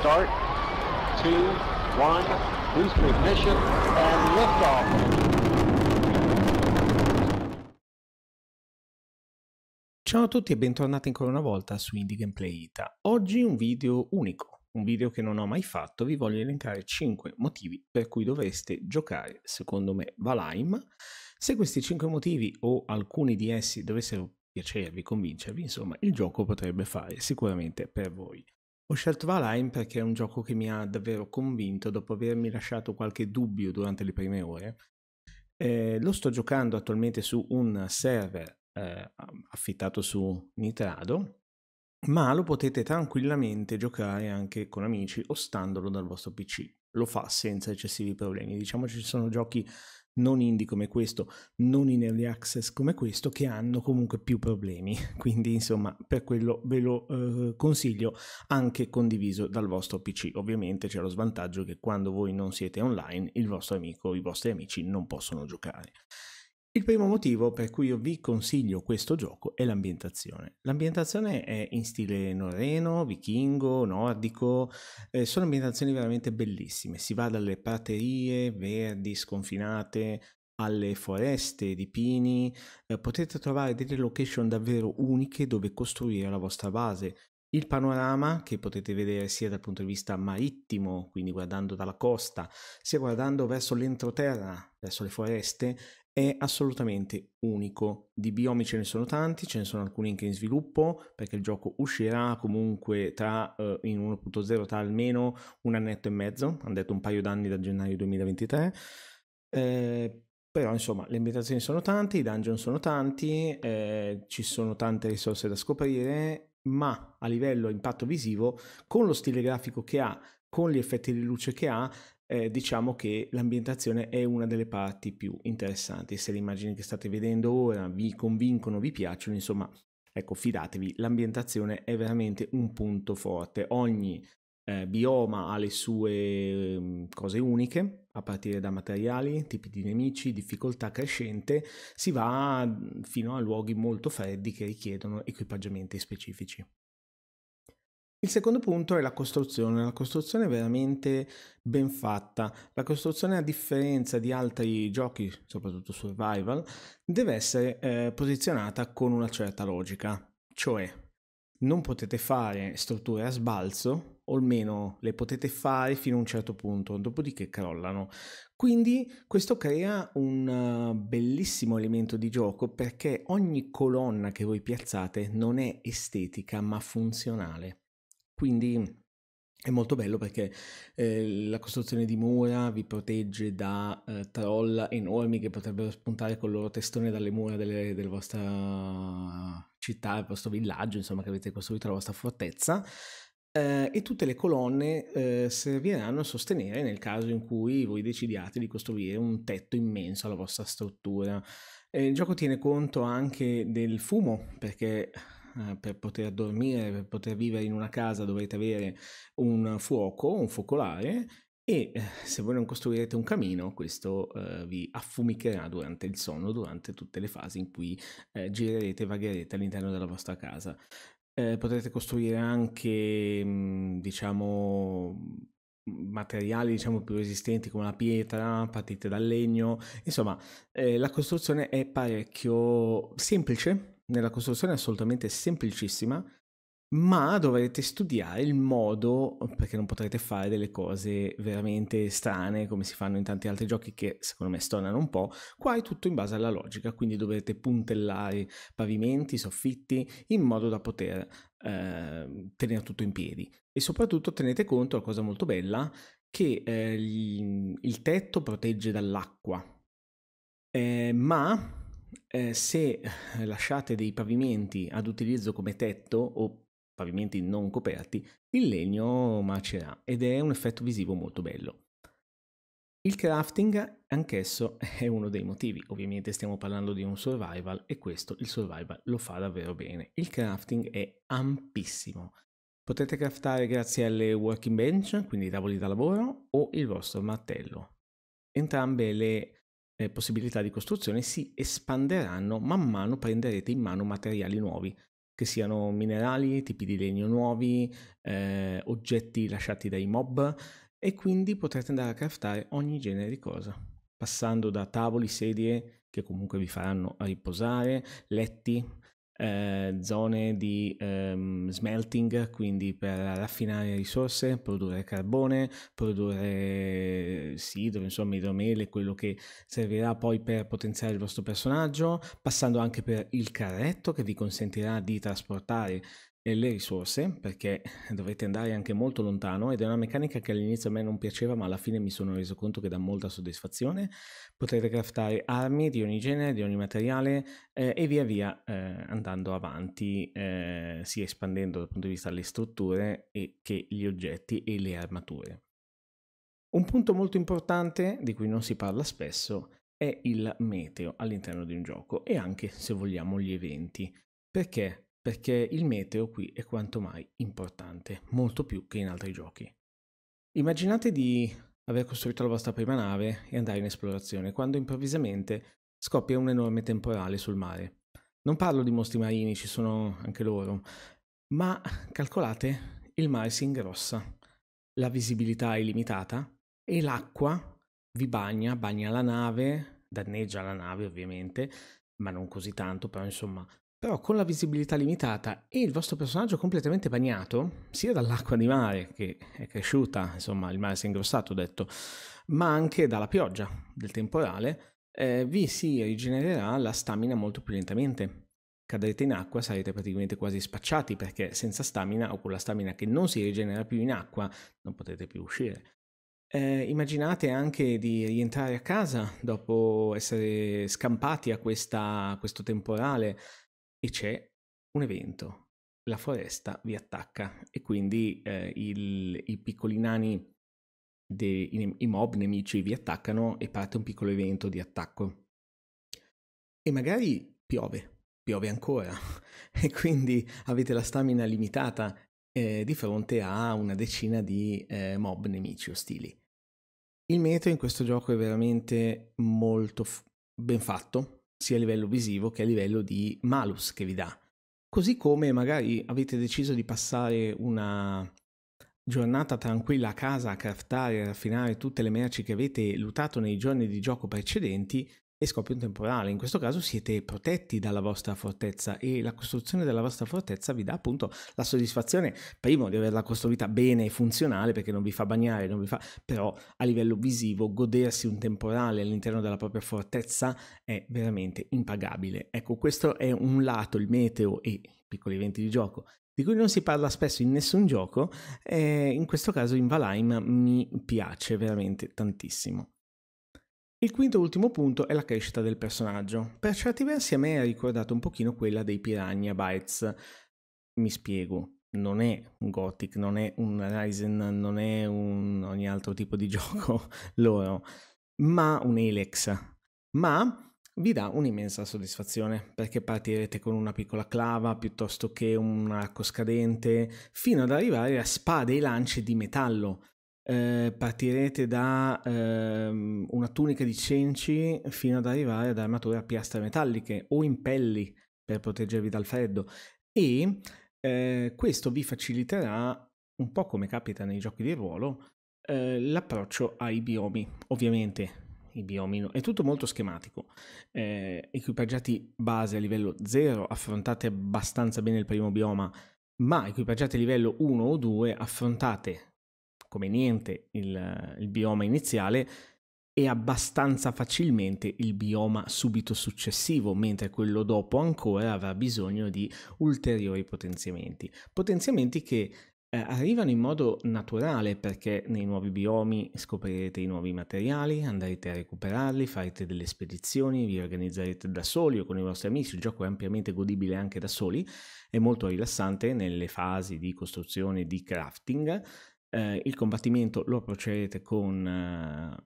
start, two, one, boost ignition, and liftoff. Ciao a tutti e bentornati ancora una volta su Indie Gameplay Ita. Oggi un video unico, un video che non ho mai fatto, vi voglio elencare 5 motivi per cui dovreste giocare, secondo me, Valheim. Se questi 5 motivi o alcuni di essi dovessero piacervi, convincervi, insomma, il gioco potrebbe fare sicuramente per voi. Ho scelto Valheim perché è un gioco che mi ha davvero convinto dopo avermi lasciato qualche dubbio durante le prime ore. Eh, lo sto giocando attualmente su un server eh, affittato su Nitrado, ma lo potete tranquillamente giocare anche con amici o standolo dal vostro PC. Lo fa senza eccessivi problemi. Diciamo ci sono giochi non indie come questo, non in early access come questo, che hanno comunque più problemi. Quindi, insomma, per quello ve lo eh, consiglio anche condiviso dal vostro PC. Ovviamente c'è lo svantaggio che quando voi non siete online, il vostro amico, i vostri amici non possono giocare. Il primo motivo per cui io vi consiglio questo gioco è l'ambientazione. L'ambientazione è in stile norreno, vichingo, nordico, eh, sono ambientazioni veramente bellissime. Si va dalle praterie verdi, sconfinate, alle foreste di pini, eh, potete trovare delle location davvero uniche dove costruire la vostra base. Il panorama che potete vedere sia dal punto di vista marittimo, quindi guardando dalla costa, sia guardando verso l'entroterra, verso le foreste, è assolutamente unico. Di biomi ce ne sono tanti, ce ne sono alcuni anche in sviluppo, perché il gioco uscirà comunque tra, eh, in 1.0 tra almeno un annetto e mezzo, hanno detto un paio d'anni da gennaio 2023. Eh, però insomma le ambientazioni sono tante, i dungeon sono tanti, eh, ci sono tante risorse da scoprire, ma a livello impatto visivo, con lo stile grafico che ha, con gli effetti di luce che ha, eh, diciamo che l'ambientazione è una delle parti più interessanti. Se le immagini che state vedendo ora vi convincono, vi piacciono, insomma, ecco, fidatevi, l'ambientazione è veramente un punto forte. Ogni eh, bioma ha le sue ehm, cose uniche, a partire da materiali, tipi di nemici, difficoltà crescente, si va mm, fino a luoghi molto freddi che richiedono equipaggiamenti specifici. Il secondo punto è la costruzione, la costruzione è veramente ben fatta. La costruzione, a differenza di altri giochi, soprattutto survival, deve essere eh, posizionata con una certa logica, cioè non potete fare strutture a sbalzo, o almeno le potete fare fino a un certo punto, dopodiché crollano. Quindi questo crea un eh, bellissimo elemento di gioco perché ogni colonna che voi piazzate non è estetica ma funzionale. Quindi è molto bello perché eh, la costruzione di mura vi protegge da eh, troll enormi che potrebbero spuntare col loro testone dalle mura delle, della vostra città, del vostro villaggio, insomma, che avete costruito la vostra fortezza. Eh, e tutte le colonne eh, serviranno a sostenere nel caso in cui voi decidiate di costruire un tetto immenso alla vostra struttura. Eh, il gioco tiene conto anche del fumo, perché eh, per poter dormire, per poter vivere in una casa dovete avere un fuoco, un focolare e eh, se voi non costruirete un camino questo eh, vi affumicherà durante il sonno, durante tutte le fasi in cui eh, girerete e vagherete all'interno della vostra casa. potrete costruire anche, mm, diciamo, materiali diciamo più resistenti come la pietra, partite dal legno, insomma eh, la costruzione è parecchio semplice nella costruzione è assolutamente semplicissima, ma dovrete studiare il modo perché non potrete fare delle cose veramente strane come si fanno in tanti altri giochi che secondo me stonano un po'. Qua è tutto in base alla logica, quindi dovrete puntellare pavimenti, soffitti in modo da poter eh, tenere tutto in piedi e soprattutto tenete conto, la cosa molto bella, che eh, il tetto protegge dall'acqua. Eh, ma eh, se lasciate dei pavimenti ad utilizzo come tetto o pavimenti non coperti, il legno macerà ed è un effetto visivo molto bello. Il crafting anch'esso è uno dei motivi, ovviamente stiamo parlando di un survival e questo il survival lo fa davvero bene. Il crafting è ampissimo, potete craftare grazie alle working bench, quindi i tavoli da lavoro, o il vostro martello. Entrambe le eh, possibilità di costruzione si espanderanno man mano prenderete in mano materiali nuovi, che siano minerali, tipi di legno nuovi, eh, oggetti lasciati dai mob e quindi potrete andare a craftare ogni genere di cosa, passando da tavoli, sedie che comunque vi faranno riposare, letti, eh, zone di ehm, smelting, quindi per raffinare risorse, produrre carbone, produrre sidro, insomma idromele, quello che servirà poi per potenziare il vostro personaggio, passando anche per il carretto che vi consentirà di trasportare le risorse perché dovete andare anche molto lontano ed è una meccanica che all'inizio a me non piaceva ma alla fine mi sono reso conto che dà molta soddisfazione potete craftare armi di ogni genere di ogni materiale eh, e via via eh, andando avanti eh, sia espandendo dal punto di vista delle strutture e che gli oggetti e le armature un punto molto importante di cui non si parla spesso è il meteo all'interno di un gioco e anche se vogliamo gli eventi perché perché il meteo qui è quanto mai importante, molto più che in altri giochi. Immaginate di aver costruito la vostra prima nave e andare in esplorazione, quando improvvisamente scoppia un enorme temporale sul mare. Non parlo di mostri marini, ci sono anche loro, ma calcolate, il mare si ingrossa, la visibilità è limitata e l'acqua vi bagna, bagna la nave, danneggia la nave ovviamente, ma non così tanto, però insomma però con la visibilità limitata e il vostro personaggio completamente bagnato, sia dall'acqua di mare che è cresciuta, insomma il mare si è ingrossato, ho detto, ma anche dalla pioggia, del temporale, eh, vi si rigenererà la stamina molto più lentamente. Cadrete in acqua, sarete praticamente quasi spacciati perché senza stamina o con la stamina che non si rigenera più in acqua non potete più uscire. Eh, immaginate anche di rientrare a casa dopo essere scampati a questa, questo temporale e c'è un evento. La foresta vi attacca e quindi eh, il, i piccoli nani, dei, i, i mob nemici vi attaccano e parte un piccolo evento di attacco. E magari piove, piove ancora e quindi avete la stamina limitata eh, di fronte a una decina di eh, mob nemici ostili. Il meteo in questo gioco è veramente molto f- ben fatto, sia a livello visivo che a livello di malus che vi dà. Così come magari avete deciso di passare una giornata tranquilla a casa a craftare e raffinare tutte le merci che avete lutato nei giorni di gioco precedenti e scoppia un temporale. In questo caso siete protetti dalla vostra fortezza e la costruzione della vostra fortezza vi dà appunto la soddisfazione, primo, di averla costruita bene e funzionale perché non vi fa bagnare, non vi fa, però a livello visivo godersi un temporale all'interno della propria fortezza è veramente impagabile. Ecco, questo è un lato, il meteo e i piccoli eventi di gioco di cui non si parla spesso in nessun gioco, eh, in questo caso in Valheim mi piace veramente tantissimo. Il quinto e ultimo punto è la crescita del personaggio. Per certi versi a me ha ricordato un pochino quella dei Piranha Bytes. Mi spiego, non è un Gothic, non è un Ryzen, non è un ogni altro tipo di gioco loro, ma un Elex. Ma vi dà un'immensa soddisfazione perché partirete con una piccola clava piuttosto che un arco scadente fino ad arrivare a spade e lance di metallo eh, partirete da ehm, una tunica di cenci fino ad arrivare ad armature a piastre metalliche o in pelli per proteggervi dal freddo e eh, questo vi faciliterà un po' come capita nei giochi di ruolo eh, l'approccio ai biomi ovviamente i biomi no. è tutto molto schematico eh, equipaggiati base a livello 0 affrontate abbastanza bene il primo bioma ma equipaggiati a livello 1 o 2 affrontate come niente il, il bioma iniziale e abbastanza facilmente il bioma subito successivo, mentre quello dopo ancora avrà bisogno di ulteriori potenziamenti. Potenziamenti che eh, arrivano in modo naturale perché nei nuovi biomi scoprirete i nuovi materiali, andrete a recuperarli, farete delle spedizioni, vi organizzerete da soli o con i vostri amici, il gioco è ampiamente godibile anche da soli, è molto rilassante nelle fasi di costruzione e di crafting, eh, il combattimento lo procedete con,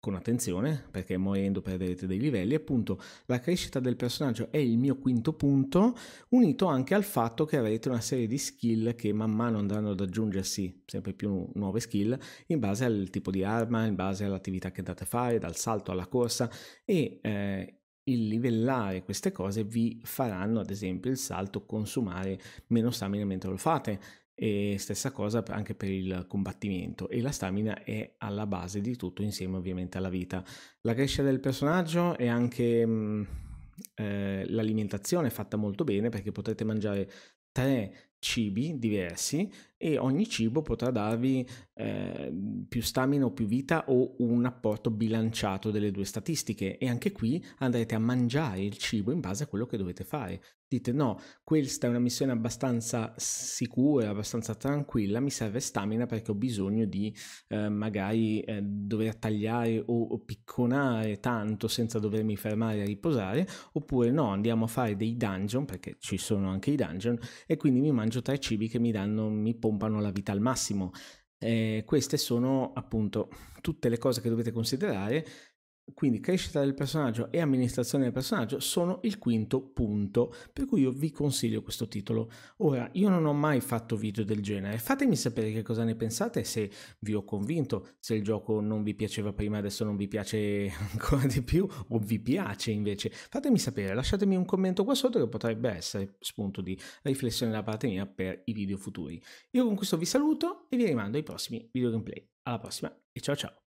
con attenzione perché morendo perderete dei livelli. Appunto, la crescita del personaggio è il mio quinto punto, unito anche al fatto che avrete una serie di skill che man mano andranno ad aggiungersi sempre più nuove skill in base al tipo di arma, in base all'attività che andate a fare, dal salto alla corsa e eh, il livellare queste cose vi faranno ad esempio il salto consumare meno stamina mentre lo fate e stessa cosa anche per il combattimento e la stamina è alla base di tutto insieme ovviamente alla vita la crescita del personaggio e anche mh, mm, eh, l'alimentazione è fatta molto bene perché potrete mangiare tre cibi diversi e ogni cibo potrà darvi eh, più stamina o più vita o un apporto bilanciato delle due statistiche e anche qui andrete a mangiare il cibo in base a quello che dovete fare. Dite no, questa è una missione abbastanza sicura, abbastanza tranquilla, mi serve stamina perché ho bisogno di eh, magari eh, dover tagliare o, o picconare tanto senza dovermi fermare a riposare, oppure no, andiamo a fare dei dungeon perché ci sono anche i dungeon e quindi mi mangio tre cibi che mi danno mi pompano la vita al massimo. Eh, queste sono appunto tutte le cose che dovete considerare quindi crescita del personaggio e amministrazione del personaggio sono il quinto punto, per cui io vi consiglio questo titolo. Ora, io non ho mai fatto video del genere, fatemi sapere che cosa ne pensate, se vi ho convinto, se il gioco non vi piaceva prima, adesso non vi piace ancora di più, o vi piace invece. Fatemi sapere, lasciatemi un commento qua sotto che potrebbe essere spunto di riflessione da parte mia per i video futuri. Io con questo vi saluto e vi rimando ai prossimi video gameplay. Alla prossima e ciao ciao!